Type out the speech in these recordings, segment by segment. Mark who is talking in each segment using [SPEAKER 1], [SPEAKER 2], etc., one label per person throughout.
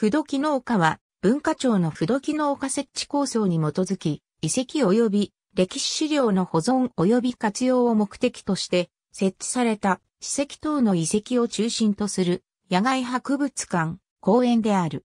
[SPEAKER 1] 不土
[SPEAKER 2] 機能化は、文化庁の不土機能化設置構想に基づき、遺跡及び歴史資料の保存及び活用を目的として、設置された史跡等の遺跡を中心とする野外博物館、公園である。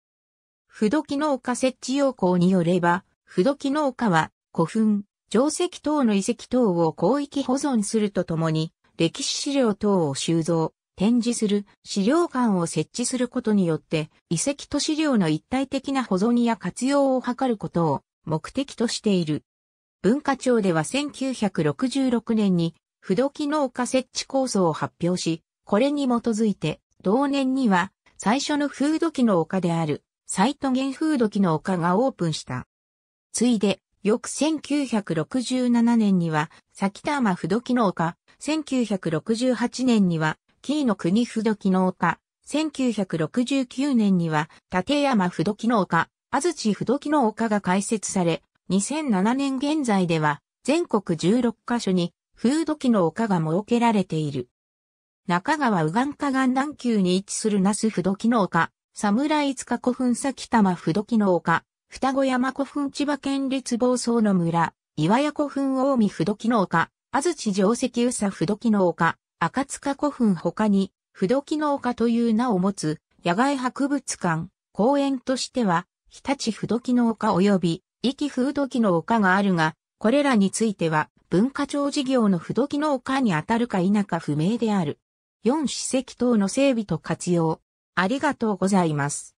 [SPEAKER 2] 不土機能化設置要項によれば、不土機能化は古墳、定石等の遺跡等を広域保存するとともに、歴史資料等を収蔵、展示する資料館を設置することによって遺跡と資料の一体的な保存や活用を図ることを目的としている。文化庁では1966年に不土機能化設置構想を発表し、これに基づいて同年には最初の風土機農家であるサイト原風土機農家がオープンした。ついで、翌1967年には、先玉不土機の丘、1968年には、キーの国不動機能科、1969年には、立山不土機の丘、安土不土機の丘が開設され、2007年現在では、全国16カ所に、風土ドの丘が設けられている。中川右岸河岸南丘に位置する那須不土機の丘、侍塚古墳先玉不土機の丘、双子山古墳千葉県立房総の村、岩屋古墳大見不土機の丘、安土定石宇佐不土機の丘、赤塚古墳他に、不動機農家という名を持つ、野外博物館、公園としては、日立不動機農家及び、壱岐不動機能科があるが、これらについては、文化庁事業の不動機農家に当たるか否か不明である。四史跡等の整備と活用。ありがとうございます。